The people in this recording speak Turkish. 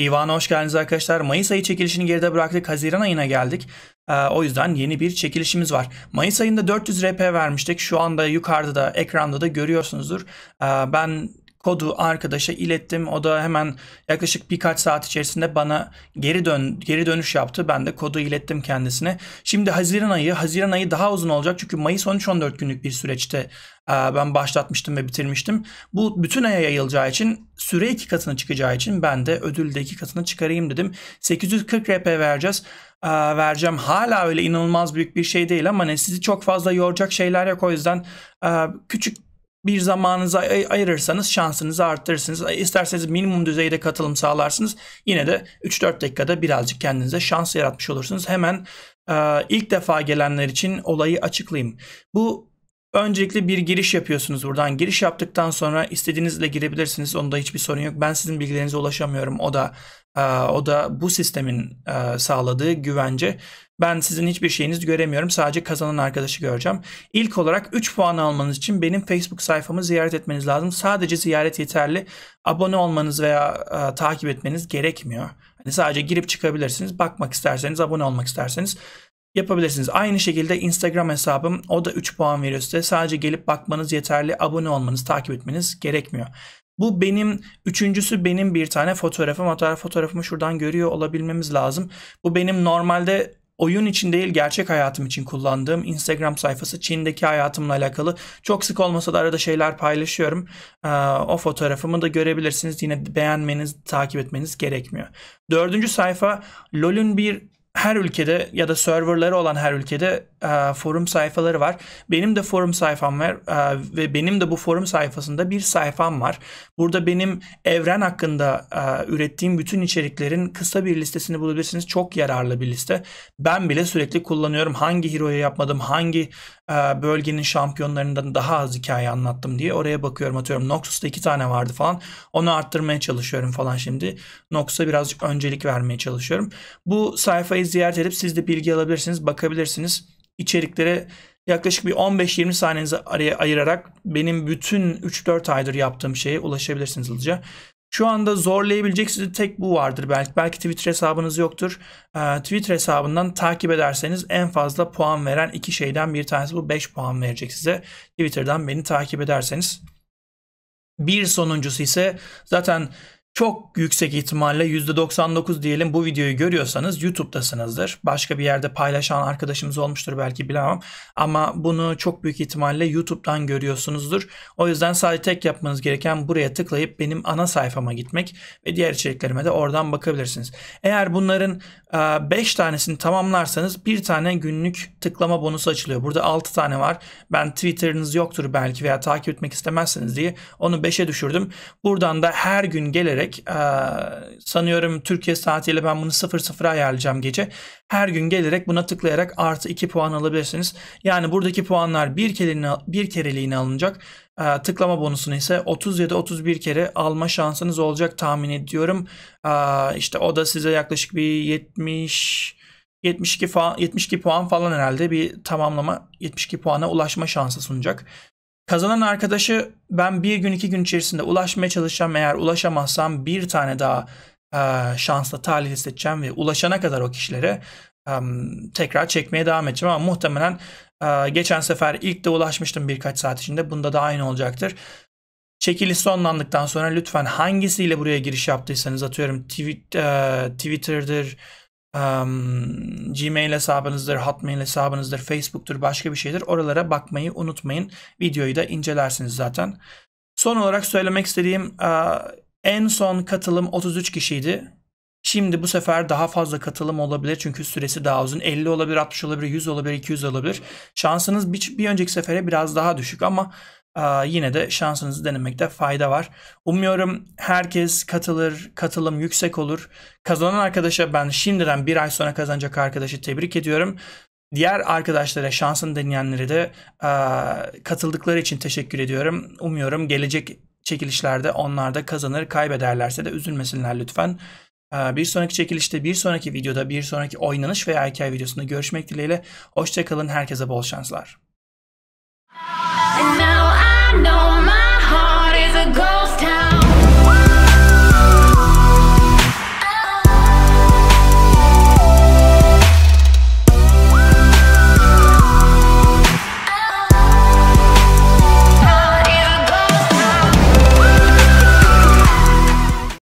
Divan'a hoş geldiniz arkadaşlar. Mayıs ayı çekilişini geride bıraktık. Haziran ayına geldik. Ee, o yüzden yeni bir çekilişimiz var. Mayıs ayında 400 RP vermiştik. Şu anda yukarıda da ekranda da görüyorsunuzdur. Ee, ben kodu arkadaşa ilettim. O da hemen yaklaşık birkaç saat içerisinde bana geri dön geri dönüş yaptı. Ben de kodu ilettim kendisine. Şimdi Haziran ayı, Haziran ayı daha uzun olacak çünkü Mayıs 13-14 günlük bir süreçte e, ben başlatmıştım ve bitirmiştim. Bu bütün aya yayılacağı için süre iki katına çıkacağı için ben de ödül de iki katına çıkarayım dedim. 840 RP vereceğiz. E, vereceğim. Hala öyle inanılmaz büyük bir şey değil ama ne hani sizi çok fazla yoracak şeyler yok o yüzden e, küçük bir zamanınızı ay- ayırırsanız şansınızı arttırırsınız. İsterseniz minimum düzeyde katılım sağlarsınız. Yine de 3-4 dakikada birazcık kendinize şans yaratmış olursunuz. Hemen e, ilk defa gelenler için olayı açıklayayım. Bu Öncelikle bir giriş yapıyorsunuz buradan. Giriş yaptıktan sonra istediğinizle girebilirsiniz. Onda hiçbir sorun yok. Ben sizin bilgilerinize ulaşamıyorum. O da e, o da bu sistemin e, sağladığı güvence. Ben sizin hiçbir şeyiniz göremiyorum. Sadece kazanan arkadaşı göreceğim. İlk olarak 3 puan almanız için benim Facebook sayfamı ziyaret etmeniz lazım. Sadece ziyaret yeterli. Abone olmanız veya e, takip etmeniz gerekmiyor. Yani sadece girip çıkabilirsiniz. Bakmak isterseniz, abone olmak isterseniz yapabilirsiniz. Aynı şekilde Instagram hesabım o da 3 puan veriyor size. Sadece gelip bakmanız yeterli. Abone olmanız, takip etmeniz gerekmiyor. Bu benim üçüncüsü benim bir tane fotoğrafım. Hatta fotoğrafımı şuradan görüyor olabilmemiz lazım. Bu benim normalde oyun için değil gerçek hayatım için kullandığım Instagram sayfası Çin'deki hayatımla alakalı. Çok sık olmasa da arada şeyler paylaşıyorum. Ee, o fotoğrafımı da görebilirsiniz. Yine beğenmeniz, takip etmeniz gerekmiyor. Dördüncü sayfa LoL'ün bir her ülkede ya da serverları olan her ülkede e, forum sayfaları var. Benim de forum sayfam var e, ve benim de bu forum sayfasında bir sayfam var. Burada benim evren hakkında e, ürettiğim bütün içeriklerin kısa bir listesini bulabilirsiniz. Çok yararlı bir liste. Ben bile sürekli kullanıyorum. Hangi hero'yu yapmadım, hangi e, bölgenin şampiyonlarından daha az hikaye anlattım diye oraya bakıyorum. Atıyorum Noxus'ta iki tane vardı falan. Onu arttırmaya çalışıyorum falan şimdi. Noxus'a birazcık öncelik vermeye çalışıyorum. Bu sayfayı sayfayı ziyaret edip siz de bilgi alabilirsiniz, bakabilirsiniz. İçeriklere yaklaşık bir 15-20 saniyenizi araya ayırarak benim bütün 3-4 aydır yaptığım şeye ulaşabilirsiniz hızlıca. Şu anda zorlayabilecek sizi tek bu vardır belki. Belki Twitter hesabınız yoktur. Ee, Twitter hesabından takip ederseniz en fazla puan veren iki şeyden bir tanesi bu 5 puan verecek size. Twitter'dan beni takip ederseniz. Bir sonuncusu ise zaten çok yüksek ihtimalle %99 diyelim bu videoyu görüyorsanız YouTube'dasınızdır. Başka bir yerde paylaşan arkadaşımız olmuştur belki bilemem. Ama bunu çok büyük ihtimalle YouTube'dan görüyorsunuzdur. O yüzden sadece tek yapmanız gereken buraya tıklayıp benim ana sayfama gitmek ve diğer içeriklerime de oradan bakabilirsiniz. Eğer bunların 5 e, tanesini tamamlarsanız bir tane günlük tıklama bonusu açılıyor. Burada 6 tane var. Ben Twitter'ınız yoktur belki veya takip etmek istemezsiniz diye onu 5'e düşürdüm. Buradan da her gün gelerek gelerek e, sanıyorum Türkiye saatiyle ben bunu 00'a ayarlayacağım gece. Her gün gelerek buna tıklayarak artı 2 puan alabilirsiniz. Yani buradaki puanlar bir kereliğine, bir kereliğine alınacak. E, tıklama bonusunu ise 30 ya da 31 kere alma şansınız olacak tahmin ediyorum. E, işte o da size yaklaşık bir 70 72 falan 72 puan falan herhalde bir tamamlama 72 puana ulaşma şansı sunacak. Kazanan arkadaşı ben bir gün iki gün içerisinde ulaşmaya çalışacağım. Eğer ulaşamazsam bir tane daha e, şansla talih hissedeceğim ve ulaşana kadar o kişilere e, tekrar çekmeye devam edeceğim. Ama muhtemelen e, geçen sefer ilk de ulaşmıştım birkaç saat içinde. Bunda da aynı olacaktır. Çekiliş sonlandıktan sonra lütfen hangisiyle buraya giriş yaptıysanız atıyorum tweet, e, Twitter'dır, um, Gmail hesabınızdır, Hotmail hesabınızdır, Facebook'tur, başka bir şeydir. Oralara bakmayı unutmayın. Videoyu da incelersiniz zaten. Son olarak söylemek istediğim uh, en son katılım 33 kişiydi. Şimdi bu sefer daha fazla katılım olabilir çünkü süresi daha uzun. 50 olabilir, 60 olabilir, 100 olabilir, 200 olabilir. Şansınız bir, bir önceki sefere biraz daha düşük ama yine de şansınızı denemekte fayda var. Umuyorum herkes katılır, katılım yüksek olur. Kazanan arkadaşa ben şimdiden bir ay sonra kazanacak arkadaşı tebrik ediyorum. Diğer arkadaşlara şansını deneyenlere de katıldıkları için teşekkür ediyorum. Umuyorum gelecek çekilişlerde onlar da kazanır, kaybederlerse de üzülmesinler lütfen. Bir sonraki çekilişte, bir sonraki videoda, bir sonraki oynanış veya hikaye videosunda görüşmek dileğiyle. Hoşçakalın, herkese bol şanslar. And now I know.